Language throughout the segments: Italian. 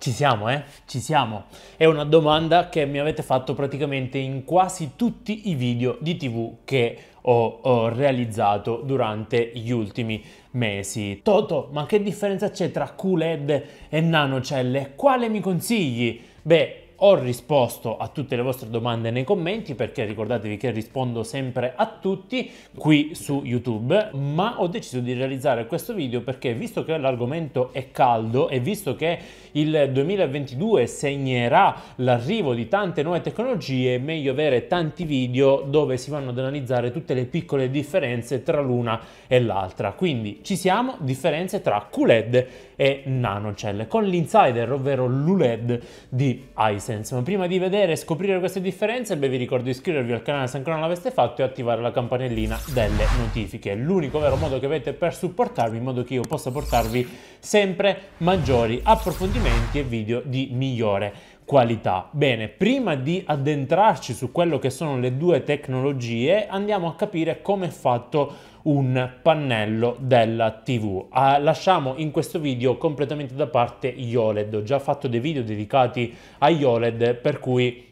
Ci siamo, eh? Ci siamo. È una domanda che mi avete fatto praticamente in quasi tutti i video di TV che ho, ho, realizzato durante gli ultimi mesi. Toto, ma che differenza c'è tra QLED e nanocelle? Quale mi consigli? Beh, ho risposto a tutte le vostre domande nei commenti perché ricordatevi che rispondo sempre a tutti qui su YouTube, ma ho deciso di realizzare questo video perché visto che l'argomento è caldo e visto che il 2022 segnerà l'arrivo di tante nuove tecnologie, è meglio avere tanti video dove si vanno ad analizzare tutte le piccole differenze tra l'una e l'altra. Quindi ci siamo, differenze tra QLED e nanocell con l'insider, ovvero l'ULED di Acer. AdSense, ma prima di vedere e scoprire queste differenze, beh, vi ricordo di iscrivervi al canale se ancora non l'aveste fatto e attivare la campanellina delle notifiche. l'unico vero modo che avete per supportarmi in modo che io possa portarvi sempre maggiori approfondimenti e video di migliore qualità. Bene, prima di addentrarci su quello che sono le due tecnologie, andiamo a capire come è fatto un pannello della TV. Ah, lasciamo in questo video completamente da parte gli OLED, ho già fatto dei video dedicati agli OLED, per cui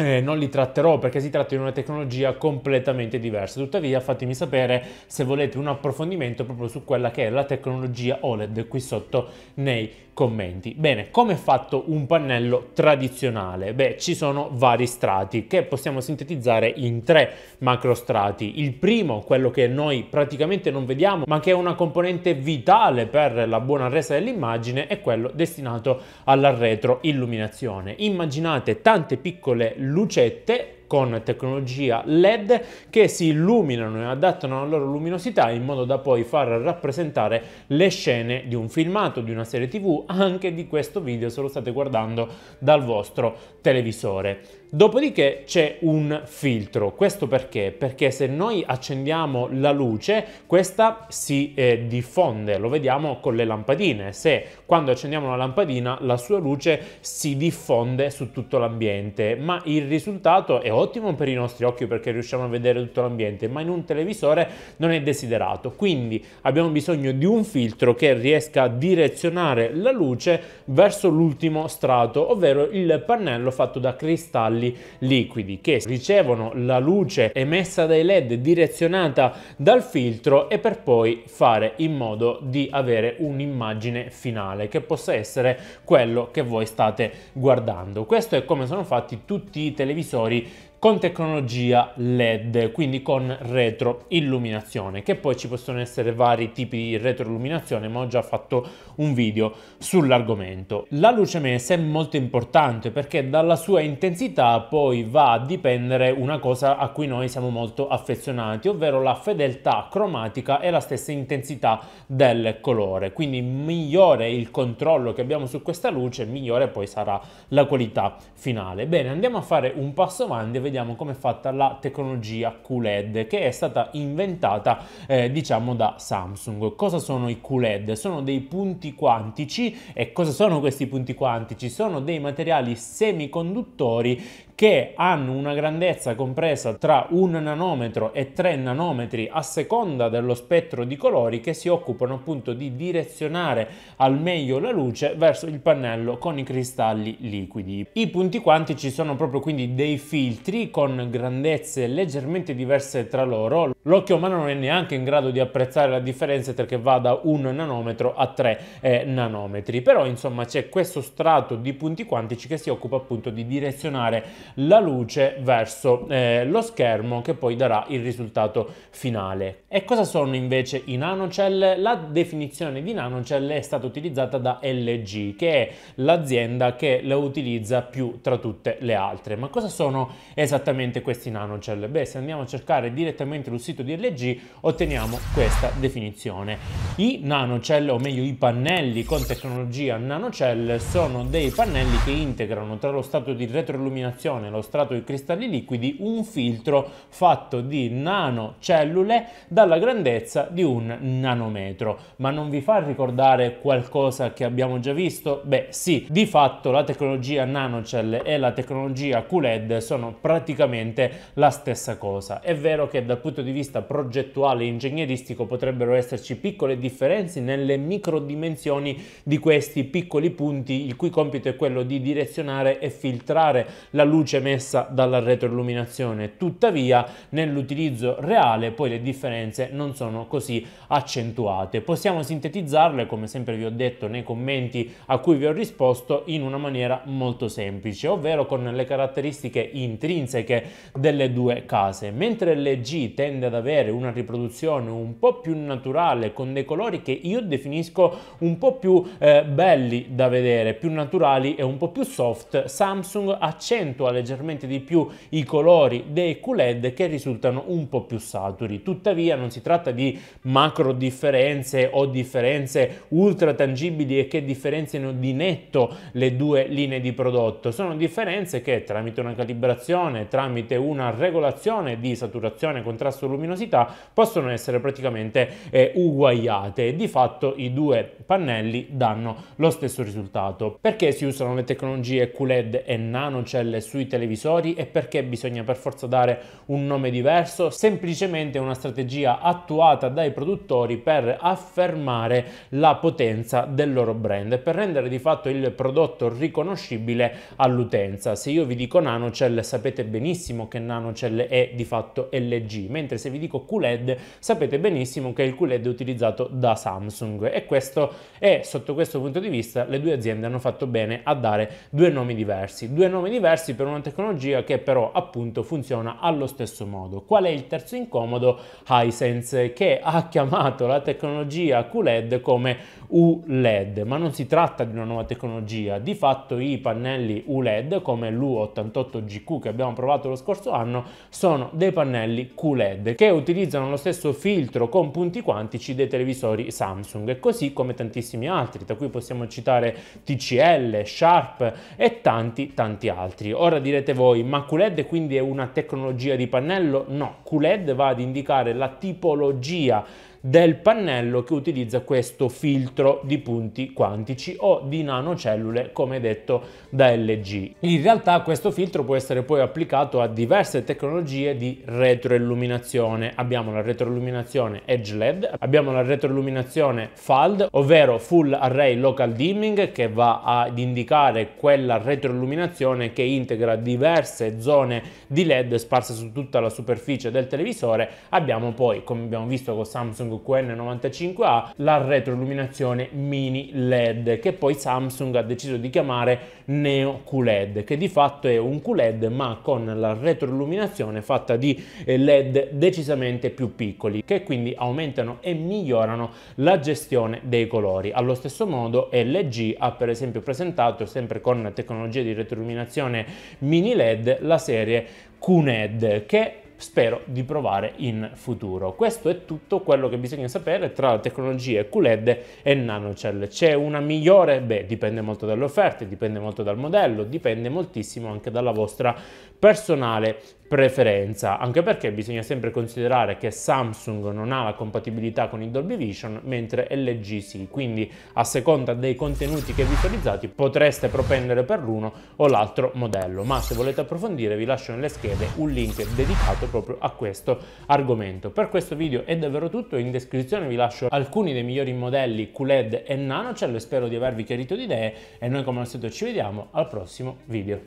eh, non li tratterò perché si tratta di una tecnologia completamente diversa. Tuttavia fatemi sapere se volete un approfondimento proprio su quella che è la tecnologia OLED qui sotto nei commenti. Bene, come è fatto un pannello tradizionale? Beh, ci sono vari strati che possiamo sintetizzare in tre macrostrati. Il primo, quello che noi praticamente non vediamo, ma che è una componente vitale per la buona resa dell'immagine, è quello destinato all'arretro illuminazione. Immaginate tante piccole luci lucette con tecnologia LED che si illuminano e adattano la loro luminosità in modo da poi far rappresentare le scene di un filmato, di una serie tv, anche di questo video se lo state guardando dal vostro televisore. Dopodiché c'è un filtro, questo perché? Perché se noi accendiamo la luce questa si eh, diffonde, lo vediamo con le lampadine, se quando accendiamo la lampadina la sua luce si diffonde su tutto l'ambiente, ma il risultato è ottimo per i nostri occhi perché riusciamo a vedere tutto l'ambiente, ma in un televisore non è desiderato. Quindi abbiamo bisogno di un filtro che riesca a direzionare la luce verso l'ultimo strato, ovvero il pannello fatto da cristalli liquidi che ricevono la luce emessa dai LED direzionata dal filtro e per poi fare in modo di avere un'immagine finale che possa essere quello che voi state guardando. Questo è come sono fatti tutti i televisori con tecnologia LED, quindi con retroilluminazione, che poi ci possono essere vari tipi di retroilluminazione, ma ho già fatto un video sull'argomento. La luce messa è molto importante perché dalla sua intensità poi va a dipendere una cosa a cui noi siamo molto affezionati, ovvero la fedeltà cromatica e la stessa intensità del colore. Quindi migliore il controllo che abbiamo su questa luce, migliore poi sarà la qualità finale. Bene, andiamo a fare un passo avanti e vediamo come è fatta la tecnologia QLED che è stata inventata eh, diciamo da Samsung. Cosa sono i QLED? Sono dei punti quantici e cosa sono questi punti quantici? Sono dei materiali semiconduttori che hanno una grandezza compresa tra un nanometro e 3 nanometri a seconda dello spettro di colori che si occupano appunto di direzionare al meglio la luce verso il pannello con i cristalli liquidi. I punti quantici sono proprio quindi dei filtri con grandezze leggermente diverse tra loro. L'occhio umano non è neanche in grado di apprezzare la differenza perché va da 1 nanometro a 3 eh, nanometri, però insomma c'è questo strato di punti quantici che si occupa appunto di direzionare la luce verso eh, lo schermo che poi darà il risultato finale. E cosa sono invece i nanocell? La definizione di nanocell è stata utilizzata da LG, che è l'azienda che la utilizza più tra tutte le altre. Ma cosa sono esattamente questi nanocell? Beh, se andiamo a cercare direttamente sul sito di LG otteniamo questa definizione. I nanocell, o meglio i pannelli con tecnologia nanocell, sono dei pannelli che integrano tra lo stato di retroilluminazione soluzione, lo strato di cristalli liquidi, un filtro fatto di nanocellule dalla grandezza di un nanometro. Ma non vi fa ricordare qualcosa che abbiamo già visto? Beh sì, di fatto la tecnologia nanocell e la tecnologia QLED sono praticamente la stessa cosa. È vero che dal punto di vista progettuale e ingegneristico potrebbero esserci piccole differenze nelle microdimensioni di questi piccoli punti, il cui compito è quello di direzionare e filtrare la luce luce messa dalla retroilluminazione. Tuttavia, nell'utilizzo reale poi le differenze non sono così accentuate. Possiamo sintetizzarle, come sempre vi ho detto nei commenti a cui vi ho risposto, in una maniera molto semplice, ovvero con le caratteristiche intrinseche delle due case. Mentre l'EG tende ad avere una riproduzione un po' più naturale, con dei colori che io definisco un po' più eh, belli da vedere, più naturali e un po' più soft, Samsung accentua leggermente di più i colori dei QLED che risultano un po' più saturi. Tuttavia non si tratta di macro differenze o differenze ultra tangibili e che differenziano di netto le due linee di prodotto, sono differenze che tramite una calibrazione, tramite una regolazione di saturazione, contrasto, luminosità possono essere praticamente eh, uguagliate di fatto i due pannelli danno lo stesso risultato. Perché si usano le tecnologie QLED e nanocelle sui sui televisori e perché bisogna per forza dare un nome diverso, semplicemente una strategia attuata dai produttori per affermare la potenza del loro brand per rendere di fatto il prodotto riconoscibile all'utenza. Se io vi dico NanoCell sapete benissimo che NanoCell è di fatto LG, mentre se vi dico QLED sapete benissimo che il QLED è utilizzato da Samsung e questo è sotto questo punto di vista le due aziende hanno fatto bene a dare due nomi diversi, due nomi diversi per un una tecnologia che però appunto funziona allo stesso modo. Qual è il terzo incomodo? Hisense che ha chiamato la tecnologia QLED come ULED, ma non si tratta di una nuova tecnologia, di fatto i pannelli ULED come l'U88GQ che abbiamo provato lo scorso anno sono dei pannelli QLED che utilizzano lo stesso filtro con punti quantici dei televisori Samsung, così come tantissimi altri, tra cui possiamo citare TCL, Sharp e tanti tanti altri. Ora direte voi, ma QLED quindi è una tecnologia di pannello? No, QLED va ad indicare la tipologia del pannello che utilizza questo filtro di punti quantici o di nanocellule come detto da LG. In realtà questo filtro può essere poi applicato a diverse tecnologie di retroilluminazione. Abbiamo la retroilluminazione Edge LED, abbiamo la retroilluminazione FALD, ovvero Full Array Local Dimming che va ad indicare quella retroilluminazione che integra diverse zone di LED sparse su tutta la superficie del televisore. Abbiamo poi, come abbiamo visto con Samsung Samsung QN95A la retroilluminazione mini LED che poi Samsung ha deciso di chiamare Neo QLED che di fatto è un QLED ma con la retroilluminazione fatta di eh, LED decisamente più piccoli che quindi aumentano e migliorano la gestione dei colori. Allo stesso modo LG ha per esempio presentato sempre con tecnologia di retroilluminazione mini LED la serie QNED che spero di provare in futuro. Questo è tutto quello che bisogna sapere tra le tecnologie QLED e nanocell. C'è una migliore? Beh, dipende molto dalle offerte, dipende molto dal modello, dipende moltissimo anche dalla vostra personale preferenza, anche perché bisogna sempre considerare che Samsung non ha la compatibilità con il Dolby Vision, mentre LG sì, quindi a seconda dei contenuti che visualizzate potreste propendere per l'uno o l'altro modello, ma se volete approfondire vi lascio nelle schede un link dedicato proprio a questo argomento. Per questo video è davvero tutto, in descrizione vi lascio alcuni dei migliori modelli QLED e NanoCell, spero di avervi chiarito di idee e noi come al solito ci vediamo al prossimo video.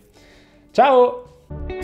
Ciao!